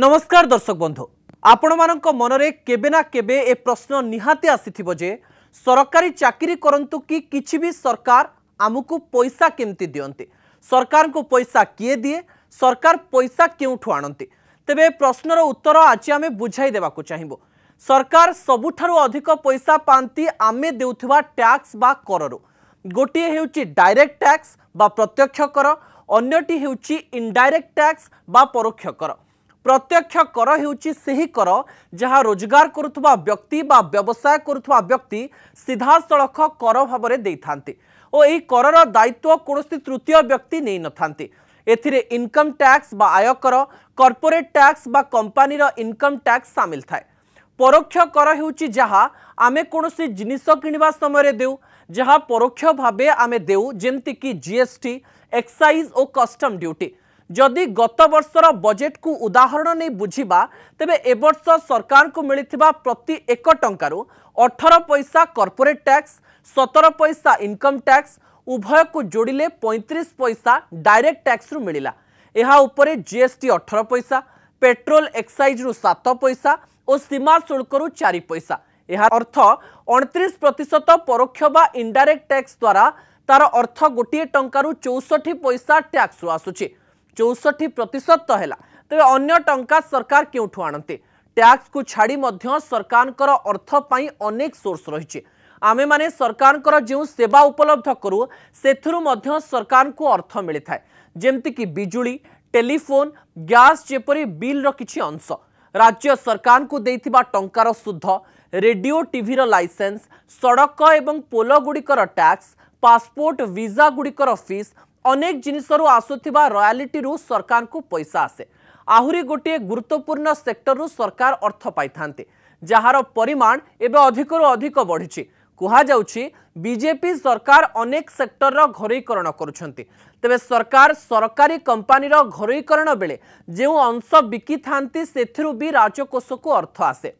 ନମସ୍କାର ଦର୍ଶକ ବନ୍ଧୁ ଆପଣମାନଙ୍କ ମନରେ କେବେ ନା କେବେ ଏ ପ୍ରଶ୍ନ ନିହାତି ଆସିଥିବ ଯେ ସରକାରୀ ଚାକିରି କରନ୍ତୁ କି କିଛି ବି ସରକାର ଆମକୁ ପଇସା କେମିତି ଦିଅନ୍ତି ସରକାରଙ୍କୁ ପଇସା କିଏ ଦିଏ ସରକାର ପଇସା କେଉଁଠୁ ଆଣନ୍ତି ତେବେ ଏ ପ୍ରଶ୍ନର ଉତ୍ତର ଆଜି ଆମେ ବୁଝାଇ ଦେବାକୁ ଚାହିଁବୁ ସରକାର ସବୁଠାରୁ ଅଧିକ ପଇସା ପାଆନ୍ତି ଆମେ ଦେଉଥିବା ଟ୍ୟାକ୍ସ ବା କରରୁ ଗୋଟିଏ ହେଉଛି ଡାଇରେକ୍ଟ ଟ୍ୟାକ୍ସ ବା ପ୍ରତ୍ୟକ୍ଷ କର ଅନ୍ୟଟି ହେଉଛି ଇନ୍ଡାଇରେକ୍ଟ ଟ୍ୟାକ୍ସ ବା ପରୋକ୍ଷ କର ପ୍ରତ୍ୟକ୍ଷ କର ହେଉଛି ସେହି କର ଯାହା ରୋଜଗାର କରୁଥିବା ବ୍ୟକ୍ତି ବା ବ୍ୟବସାୟ କରୁଥିବା ବ୍ୟକ୍ତି ସିଧାସଳଖ କର ଭାବରେ ଦେଇଥାନ୍ତି ଓ ଏହି କରର ଦାୟିତ୍ୱ କୌଣସି ତୃତୀୟ ବ୍ୟକ୍ତି ନେଇନଥାନ୍ତି ଏଥିରେ ଇନକମ୍ ଟ୍ୟାକ୍ସ ବା ଆୟକର କର୍ପୋରେଟ୍ ଟ୍ୟାକ୍ସ ବା କମ୍ପାନୀର ଇନକମ୍ ଟ୍ୟାକ୍ସ ସାମିଲ ଥାଏ ପରୋକ୍ଷ କର ହେଉଛି ଯାହା ଆମେ କୌଣସି ଜିନିଷ କିଣିବା ସମୟରେ ଦେଉ ଯାହା ପରୋକ୍ଷ ଭାବେ ଆମେ ଦେଉ ଯେମିତିକି ଜିଏସ୍ଟି ଏକ୍ସାଇଜ୍ ଓ କଷ୍ଟମ୍ ଡ୍ୟୁଟି ଯଦି ଗତ ବର୍ଷର ବଜେଟ୍କୁ ଉଦାହରଣ ନେଇ ବୁଝିବା ତେବେ ଏବର୍ଷ ସରକାରଙ୍କୁ ମିଳିଥିବା ପ୍ରତି ଏକ ଟଙ୍କାରୁ ଅଠର ପଇସା କର୍ପୋରେଟ୍ ଟ୍ୟାକ୍ସ ସତର ପଇସା ଇନକମ୍ ଟ୍ୟାକ୍ସ ଉଭୟକୁ ଯୋଡ଼ିଲେ ପଇଁତିରିଶ ପଇସା ଡାଇରେକ୍ଟ ଟ୍ୟାକ୍ସରୁ ମିଳିଲା ଏହା ଉପରେ ଜିଏସ୍ଟି ଅଠର ପଇସା ପେଟ୍ରୋଲ ଏକ୍ସାଇଜରୁ ସାତ ପଇସା ଓ ସୀମା ଶୁଳ୍କରୁ ଚାରି ପଇସା ଏହା ଅର୍ଥ ଅଣତିରିଶ ପ୍ରତିଶତ ପରୋକ୍ଷ ବା ଇଣ୍ଡାଇରେକ୍ଟ ଟ୍ୟାକ୍ସ ଦ୍ୱାରା ତାର ଅର୍ଥ ଗୋଟିଏ ଟଙ୍କାରୁ ଚଉଷଠି ପଇସା ଟ୍ୟାକ୍ସରୁ ଆସୁଛି चौष्टि प्रतिशत है तेज अगर टा सरकार के आणते टैक्स को छाड़ी सरकार अर्थपाई अनेक सोर्स रही आम मैंने सरकार जो सेवा उपलब्ध करूँ से सरकार को अर्थ मिलता है जमती कि बिजुली टेलीफोन गैस जेपरी बिल रि अंश राज्य सरकार को दे टार सुध रेडियो टीर लाइसेंस सड़क एवं और पोलगुड़िकर टैक्स पासपोर्ट विजा गुड़िकर फीस ଅନେକ ଜିନିଷରୁ ଆସୁଥିବା ରୟାଲିଟିରୁ ସରକାରଙ୍କୁ ପଇସା ଆସେ ଆହୁରି ଗୋଟିଏ ଗୁରୁତ୍ୱପୂର୍ଣ୍ଣ ସେକ୍ଟରରୁ ସରକାର ଅର୍ଥ ପାଇଥାନ୍ତି ଯାହାର ପରିମାଣ ଏବେ ଅଧିକରୁ ଅଧିକ ବଢ଼ିଛି କୁହାଯାଉଛି ବିଜେପି ସରକାର ଅନେକ ସେକ୍ଟରର ଘରୋଇକରଣ କରୁଛନ୍ତି ତେବେ ସରକାର ସରକାରୀ କମ୍ପାନୀର ଘରୋଇକରଣ ବେଳେ ଯେଉଁ ଅଂଶ ବିକିଥାନ୍ତି ସେଥିରୁ ବି ରାଜକୋଷକୁ ଅର୍ଥ ଆସେ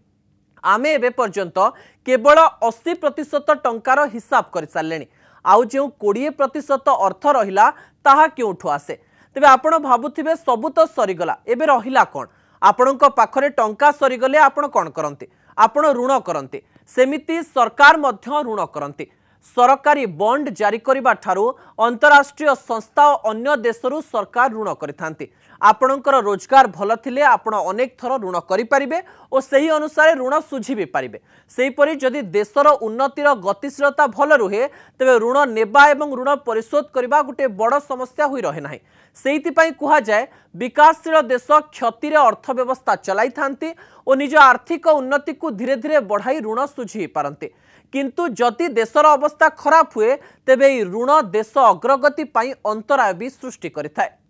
ଆମେ ଏବେ ପର୍ଯ୍ୟନ୍ତ କେବଳ ଅଶୀ ପ୍ରତିଶତ ଟଙ୍କାର ହିସାବ କରିସାରିଲେଣି ଆଉ ଯେଉଁ କୋଡ଼ିଏ ପ୍ରତିଶତ ଅର୍ଥ ରହିଲା ତାହା କେଉଁଠୁ ଆସେ ତେବେ ଆପଣ ଭାବୁଥିବେ ସବୁ ତ ସରିଗଲା ଏବେ ରହିଲା କ'ଣ ଆପଣଙ୍କ ପାଖରେ ଟଙ୍କା ସରିଗଲେ ଆପଣ କ'ଣ କରନ୍ତି ଆପଣ ଋଣ କରନ୍ତି ସେମିତି ସରକାର ମଧ୍ୟ ଋଣ କରନ୍ତି ସରକାରୀ ବଣ୍ଡ ଜାରି କରିବା ଠାରୁ ଅନ୍ତରାଷ୍ଟ୍ରୀୟ ସଂସ୍ଥା ଓ ଅନ୍ୟ ଦେଶରୁ ସରକାର ଋଣ କରିଥାନ୍ତି ଆପଣଙ୍କର ରୋଜଗାର ଭଲ ଥିଲେ ଆପଣ ଅନେକ ଥର ଋଣ କରିପାରିବେ ଓ ସେହି ଅନୁସାରେ ଋଣ ସୁଝି ବି ପାରିବେ ସେହିପରି ଯଦି ଦେଶର ଉନ୍ନତିର ଗତିଶୀଳତା ଭଲ ରୁହେ ତେବେ ଋଣ ନେବା ଏବଂ ଋଣ ପରିଶୋଧ କରିବା ଗୋଟିଏ ବଡ଼ ସମସ୍ୟା ହୋଇ ରହେ ନାହିଁ ସେଇଥିପାଇଁ କୁହାଯାଏ ବିକାଶଶୀଳ ଦେଶ କ୍ଷତିରେ ଅର୍ଥବ୍ୟବସ୍ଥା ଚଲାଇଥାନ୍ତି ଓ ନିଜ ଆର୍ଥିକ ଉନ୍ନତିକୁ ଧୀରେ ଧୀରେ ବଢ଼ାଇ ଋଣ ସୁଝି ପାରନ୍ତି କିନ୍ତୁ ଯଦି ଦେଶର ଅବସ୍ଥା ଅବସ୍ଥା ଖରାପ ହୁଏ ତେବେ ଏହି ଋଣ ଦେଶ ଅଗ୍ରଗତି ପାଇଁ ଅନ୍ତରାୟ ବି ସୃଷ୍ଟି କରିଥାଏ